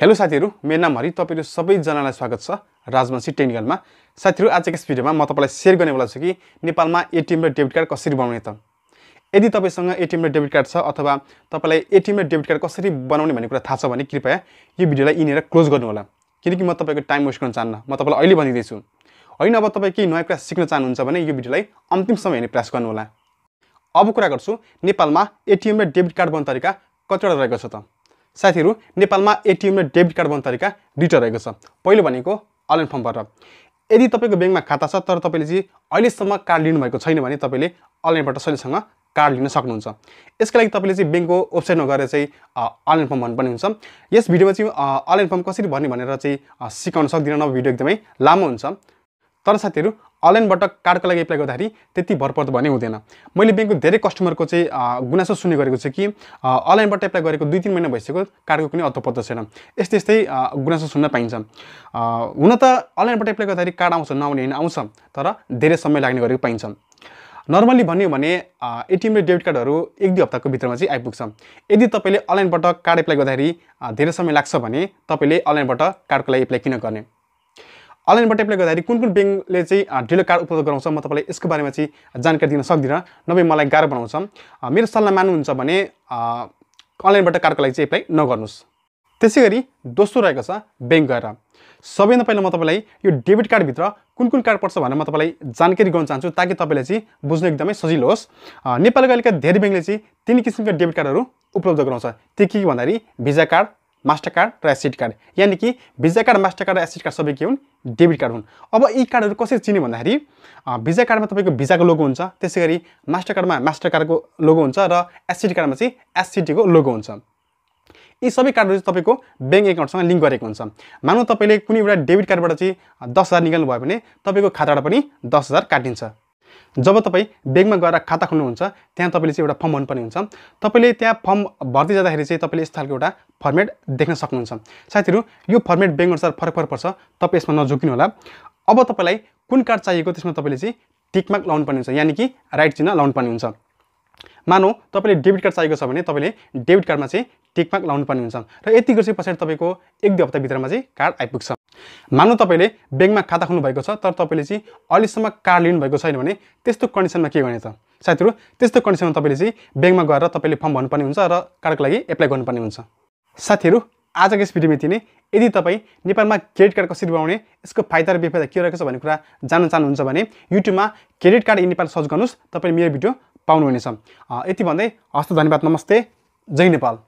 hello साथीहरू मेरो नाम हरि तपाईँहरू सबैजनालाई स्वागत छ राजवंशी टेक्निकलमा साथीहरू आजको यस भिडियोमा म तपाईँलाई सेयर गर्नेवाला छु कि नेपालमा एटिएम र डेबिट कार्ड कसरी बनाउने त यदि तपाईँसँग एटिएम र डेबिट कार्ड छ अथवा तपाईँलाई एटिएम र डेबिट कार्ड कसरी बनाउने भन्ने कुरा थाहा छ भने कृपया यो भिडियोलाई यिनीहरू क्लोज गर्नु होला किनकि म तपाईँको टाइम वेस्ट गर्न चाहन्न म तपाईँलाई अहिले भनिदिँदैछु होइन अब तपाईँ केही नयाँ कुरा सिक्न चाहनुहुन्छ भने यो भिडियोलाई अन्तिम अन्तिमसम्म हेर्ने प्रयास गर्नुहोला अब कुरा गर्छु नेपालमा एटिएम र डेबिट कार्ड बन्द तरिका कतिवटा रहेको छ त साथीहरू नेपालमा एटिएम र डेबिट कार्ड बनाउने तरिका दुईवटा रहेको छ पहिलो भनेको अनलाइन फर्मबाट यदि तपाईँको ब्याङ्कमा खाता छ तर तपाईँले चाहिँ अहिलेसम्म कार्ड लिनुभएको छैन भने तपाईँले अनलाइनबाट सजिलोसँग कार्ड लिन सक्नुहुन्छ यसको लागि तपाईँले चाहिँ ब्याङ्कको वेबसाइटमा गएर चाहिँ अनलाइन फर्म भन्नुपर्ने हुन्छ यस भिडियोमा चाहिँ अनलाइन फर्म कसरी भन्ने भनेर चाहिँ सिकाउन सक्दिनँ नभए भिडियो एकदमै लामो हुन्छ तर साथीहरू अनलाइनबाट कार्डको लागि एप्लाई गर्दाखेरि त्यति भरपर्दो भने हुँदैन मैले ब्याङ्कको धेरै कस्टमरको चाहिँ गुनासो सुन्ने गरेको छु कि अनलाइनबाट एप्लाई गरेको दुई तिन महिना भइसक्यो कार्डको कुनै अत्तोपत्तो छैन यस्तै यस्तै गुनासो सुन्न पाइन्छ हुन त अनलाइनबाट एप्लाई गर्दाखेरि कार्ड आउँछ नआउने होइन आउँछ तर धेरै समय लाग्ने गरेको पाइन्छ नर्मल्ली भन्यो भने एटिएम र डेबिट कार्डहरू एक दुई हप्ताको भित्रमा चाहिँ आइपुग्छ यदि तपाईँले अनलाइनबाट कार्ड एप्लाई गर्दाखेरि धेरै समय लाग्छ भने तपाईँले अनलाइनबाट कार्डको लागि एप्लाई किन गर्ने अनलाइन बटेपले गर्दाखेरि कुन कुन ब्याङ्कले चाहिँ ढिलो कार्ड उपलब्ध गराउँछ म तपाईँलाई यसको बारेमा चाहिँ जानकारी दिन सक्दिनँ नभए मलाई गाह्रो बनाउँछ मेरो सल्लाह मान्नुहुन्छ भने अनलाइनबाट कार्डको लागि चाहिँ एप्लाई नगर्नुहोस् त्यसै गरी दोस्रो रहेको छ ब्याङ्क गएर सबैभन्दा पहिला म तपाईँलाई यो डेबिट कार्डभित्र कुन कुन कार्ड पर्छ भनेर म तपाईँलाई जानकारी गराउन चाहन्छु ताकि तपाईँलाई चाहिँ बुझ्नु एकदमै सजिलो होस् नेपालको अहिलेका धेरै ब्याङ्कले चाहिँ तिन किसिमका डेबिट कार्डहरू उपलब्ध गराउँछ त्यो के भन्दाखेरि भिजा कार्ड मास्टर कार्ड र एसिड कार्ड यानि कि भिजा कार्ड मास्टर कार्ड र एसिड कार्ड सबै के हुन् डेबिट कार्ड हुन् अब यी कार्डहरू कसरी चिन्यो भन्दाखेरि भिजा कार्डमा तपाईँको भिजाको लोगो हुन्छ त्यसै गरी मास्टर कार्डमा मास्टर कार्डको लोगो हुन्छ र एसिड कार्डमा चाहिँ एसिडीको लोगो हुन्छ यी सबै कार्डहरू चाहिँ तपाईँको ब्याङ्क एकाउन्टसँग लिङ्क गरेको हुन्छ मानौँ तपाईँले कुनै एउटा डेबिट कार्डबाट चाहिँ दस हजार भयो भने तपाईँको खाताबाट पनि दस हजार काटिन्छ जब तपाईँ ब्याङ्कमा गएर खाता खोल्नुहुन्छ त्यहाँ तपाईँले चाहिँ एउटा फर्म भर्नुपर्ने हुन्छ तपाईँले त्यहाँ फर्म भर्दै जाँदाखेरि चाहिँ तपाईँले यस्तो खालको एउटा फर्मेट देख्न सक्नुहुन्छ साथीहरू यो फर्मेट अनुसार फरक फरक पर्छ तपाईँ यसमा नझुकिनु होला अब तपाईँलाई कुन कार्ड चाहिएको त्यसमा तपाईँले चाहिँ टिकमार्क पर्ने हुन्छ यानि कि राइट चिन्ह पर्ने हुन्छ मानौ तपाईँले डेबिट कार्ड चाहिएको छ भने तपाईँले डेबिट कार्डमा चाहिँ टिकमार्क पर्ने हुन्छ र यति गर्छ पछाडि तपाईँको एक दुई हप्ताभित्रमा चाहिँ कार्ड आइपुग्छ मान्नु तपाईँले ब्याङ्कमा खाता खोल्नु भएको छ तर तपाईँले चाहिँ अहिलेसम्म कार लिनुभएको छैन भने त्यस्तो कन्डिसनमा के गर्ने त साथीहरू त्यस्तो कन्डिसनमा तपाईँले चाहिँ ब्याङ्कमा गएर तपाईँले फर्म भर्नुपर्ने हुन्छ र कार्डको लागि एप्लाई गर्नुपर्ने हुन्छ साथीहरू आजको यस भिडियोमा यति नै यदि तपाईँ नेपालमा क्रेडिट कार्ड कसरी बनाउने यसको फाइदा र बेफाइदा के रहेको छ भन्ने कुरा जान्न चाहनुहुन्छ भने युट्युबमा credit card in Nepal search गर्नुहोस् तपाईँले मेरो भिडियो पाउनुहुनेछ यति भन्दै हस्त धन्यवाद नमस्ते जय नेपाल